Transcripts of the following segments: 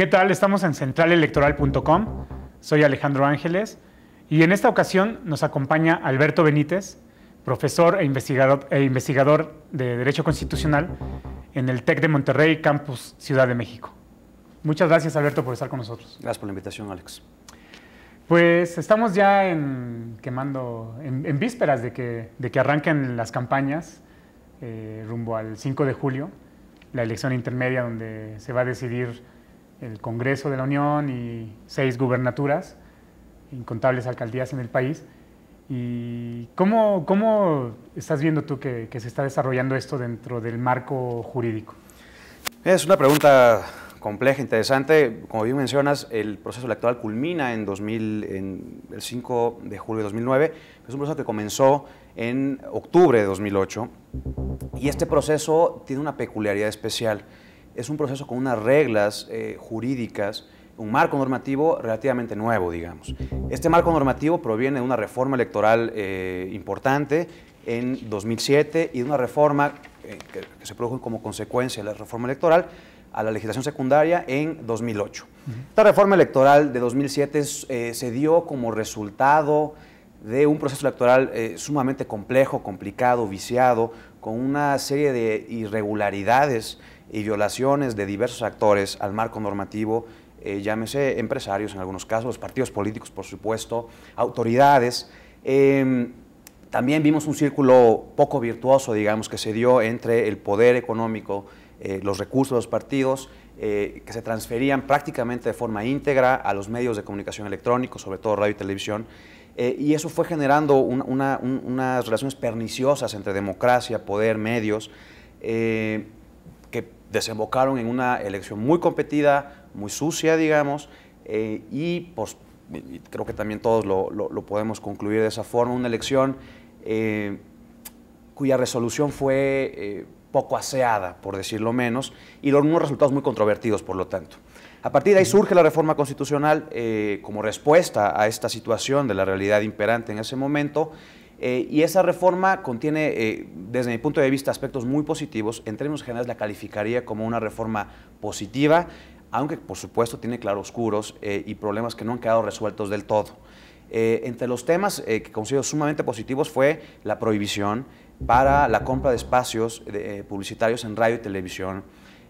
¿Qué tal? Estamos en centralelectoral.com. Soy Alejandro Ángeles y en esta ocasión nos acompaña Alberto Benítez, profesor e investigador, e investigador de Derecho Constitucional en el TEC de Monterrey, Campus Ciudad de México. Muchas gracias, Alberto, por estar con nosotros. Gracias por la invitación, Alex. Pues estamos ya en, quemando, en, en vísperas de que, arranquen las campañas eh, rumbo al 5 de julio, la elección intermedia donde se va a decidir el Congreso de la Unión y seis gubernaturas, incontables alcaldías en el país. ¿Y cómo, cómo estás viendo tú que, se está desarrollando esto dentro del marco jurídico? Es una pregunta compleja, interesante. Como bien mencionas, el proceso electoral culmina en, 2000, en el 5 de julio de 2009. Es un proceso que comenzó en octubre de 2008 y este proceso tiene una peculiaridad especial es un proceso con unas reglas eh, jurídicas, un marco normativo relativamente nuevo, digamos. Este marco normativo proviene de una reforma electoral eh, importante en 2007 y de una reforma eh, que, se produjo como consecuencia de la reforma electoral a la legislación secundaria en 2008. Esta reforma electoral de 2007 se dio como resultado de un proceso electoral eh, sumamente complejo, complicado, viciado, con una serie de irregularidades y violaciones de diversos actores al marco normativo, eh, llámese empresarios en algunos casos, partidos políticos, por supuesto, autoridades. Em, también vimos un círculo poco virtuoso, digamos, que se dio entre el poder económico, eh, los recursos de los partidos, que se transferían prácticamente de forma íntegra a los medios de comunicación electrónicos, sobre todo radio y televisión, eh, y eso fue generando unas relaciones perniciosas entre democracia, poder, medios, eh, que desembocaron en una elección muy competida, muy sucia, digamos, eh, y pues, creo que también todos lo, podemos concluir de esa forma, una elección cuya resolución fue poco aseada, por decirlo menos, y los unos resultados muy controvertidos, por lo tanto. A partir de ahí surge la reforma constitucional eh, como respuesta a esta situación de la realidad imperante en ese momento. Eh, y esa reforma contiene, eh, desde mi punto de vista, aspectos muy positivos. En términos generales, la calificaría como una reforma positiva, aunque por supuesto tiene claroscuros y problemas que no han quedado resueltos del todo. entre los temas que considero sumamente positivos fue la prohibición, para la compra de espacios eh, eh, publicitarios en radio y televisión,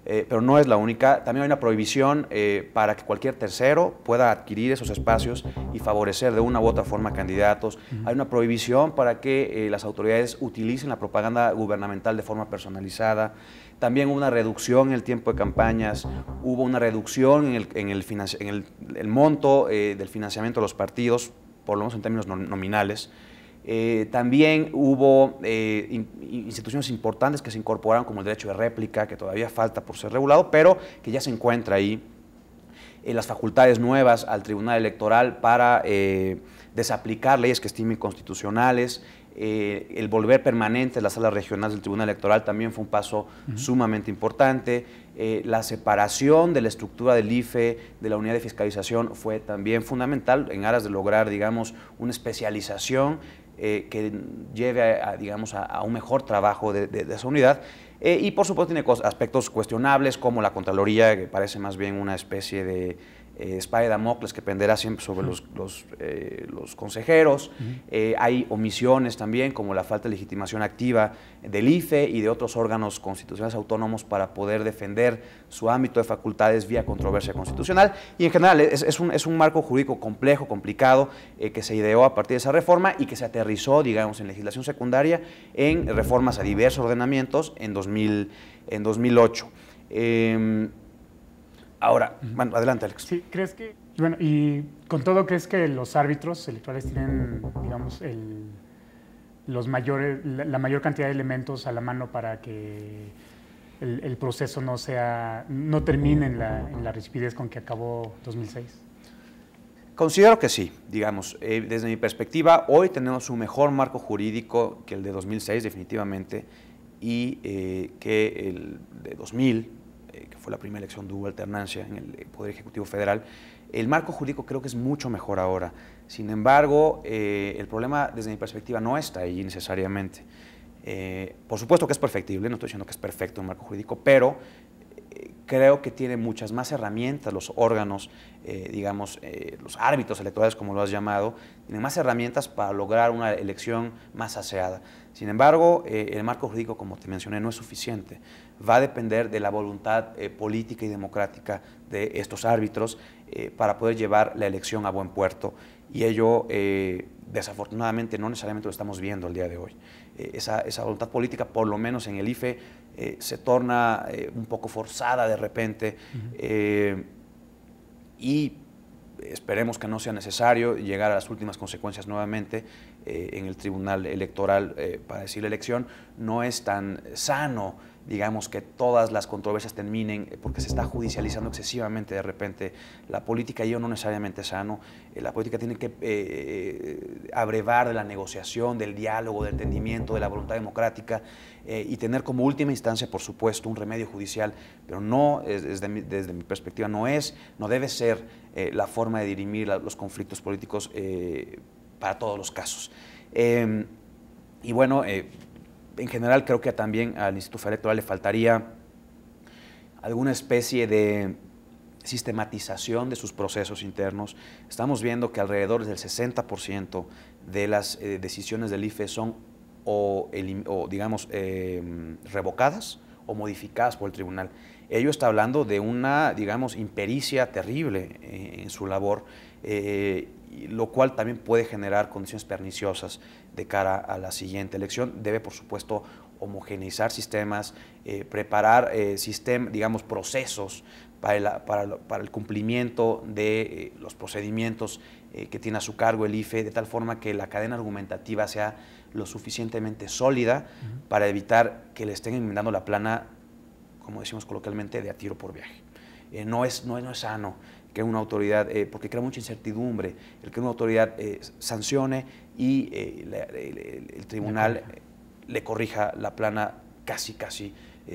eh, pero no es la única. También hay una prohibición para que cualquier tercero pueda adquirir esos espacios y favorecer de una u otra forma a candidatos. Hay una prohibición para que las autoridades utilicen la propaganda gubernamental de forma personalizada. También hubo una reducción en el tiempo de campañas, hubo una reducción en el monto del financiamiento de los partidos, por lo menos en términos nominales. Eh, también hubo eh, instituciones importantes que se incorporaron, como el derecho de réplica, que todavía falta por ser regulado, pero que ya se encuentra ahí. en eh, las facultades nuevas al Tribunal Electoral para desaplicar leyes que estimen constitucionales. el volver permanente a las salas regionales del Tribunal Electoral también fue un paso sumamente importante. la separación de la estructura del IFE, de la unidad de fiscalización, fue también fundamental en aras de lograr, digamos, una especialización eh, que lleve a, digamos, a, un mejor trabajo de, esa unidad. Eh, y por supuesto tiene aspectos cuestionables como la Contraloría, que parece más bien una especie de eh, espada Damocles que penderá siempre sobre los, eh, consejeros. Eh, hay omisiones también, como la falta de legitimación activa del IFE y de otros órganos constitucionales autónomos para poder defender su ámbito de facultades vía controversia constitucional. Y en general es, un, marco jurídico complejo, complicado, eh, que se ideó a partir de esa reforma y que se aterrizó, digamos, en legislación secundaria en reformas a diversos ordenamientos en, en 2008. Ahora, bueno, adelante, Alex. Sí, ¿crees que, bueno, y con todo, ¿crees que los árbitros electorales tienen, digamos, el, los mayores, la, mayor cantidad de elementos a la mano para que el, proceso no sea, no termine en la, la con que acabó 2006? Considero que sí, digamos, eh, desde mi perspectiva, hoy tenemos un mejor marco jurídico que el de 2006, definitivamente, y eh, que el de 2000, eh, que fue la primera elección de hubo alternancia en el eh, Poder Ejecutivo Federal, el marco jurídico creo que es mucho mejor ahora. Sin embargo, eh, el problema desde mi perspectiva no está ahí necesariamente. por supuesto que es perfectible, no estoy diciendo que es perfecto el marco jurídico, pero creo que tiene muchas más herramientas, los órganos, eh, digamos, eh, los árbitros electorales, como lo has llamado, tienen más herramientas para lograr una elección más aseada. Sin embargo, eh, el marco jurídico, como te mencioné, no es suficiente. Va a depender de la voluntad política y democrática de estos árbitros para poder llevar la elección a buen puerto. Y ello, desafortunadamente, no necesariamente lo estamos viendo el día de hoy. Esa, esa voluntad política, por lo menos en el IFE, eh, se torna eh, un poco forzada de repente eh, y esperemos que no sea necesario llegar a las últimas consecuencias nuevamente eh, en el Tribunal Electoral eh, para decir la elección, no es tan sano, digamos, que todas las controversias terminen eh, porque se está judicializando excesivamente de repente la política y yo no necesariamente sano. la política tiene que abrevar de la negociación, del diálogo, del entendimiento, de la voluntad democrática y tener como última instancia, por supuesto, un remedio judicial, pero no, desde mi, perspectiva, no es, no debe ser la forma de dirimir los conflictos políticos para todos los casos. Em, y bueno, eh, en general creo que también al Instituto Electoral le faltaría alguna especie de sistematización de sus procesos internos. Estamos viendo que alrededor del 60% de las eh, decisiones del IFE son o, digamos, em, revocadas o modificadas por el tribunal. Ello está hablando de una, digamos, impericia terrible eh, en su labor lo cual también puede generar condiciones perniciosas de cara a la siguiente elección. Debe, por supuesto, homogeneizar sistemas, eh, preparar eh, digamos, procesos para el, cumplimiento de eh, los procedimientos eh, que tiene a su cargo el IFE, de tal forma que la cadena argumentativa sea lo suficientemente sólida para evitar que le estén inventando la plana, como decimos coloquialmente, de a tiro por viaje. no, es, no es sano que una autoridad, eh, porque crea mucha incertidumbre, el que una autoridad eh, sancione y eh, el, tribunal le corrija la plana casi, casi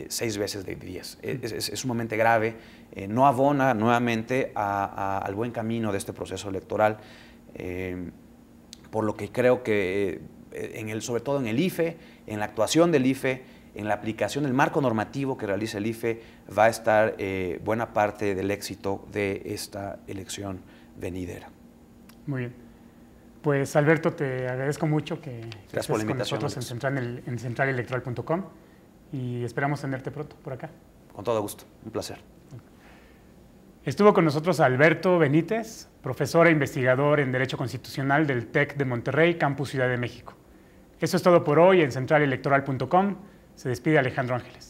seis veces de diez. E, es, sumamente grave, no abona nuevamente al buen camino de este proceso electoral, por lo que creo que, en el, sobre todo en el IFE, en la actuación del IFE, en la aplicación el marco normativo que realiza el IFE va a estar eh, buena parte del éxito de esta elección venidera. Muy bien. Pues Alberto, te agradezco mucho que estés con nosotros en, central, en y esperamos tenerte pronto por acá. Con todo gusto, un placer. Estuvo con nosotros Alberto Benítez, profesor e investigador en Derecho Constitucional del TEC de Monterrey, Campus Ciudad de México. Eso es todo por hoy en centralelectoral.com. Se despide Alejandro Ángeles.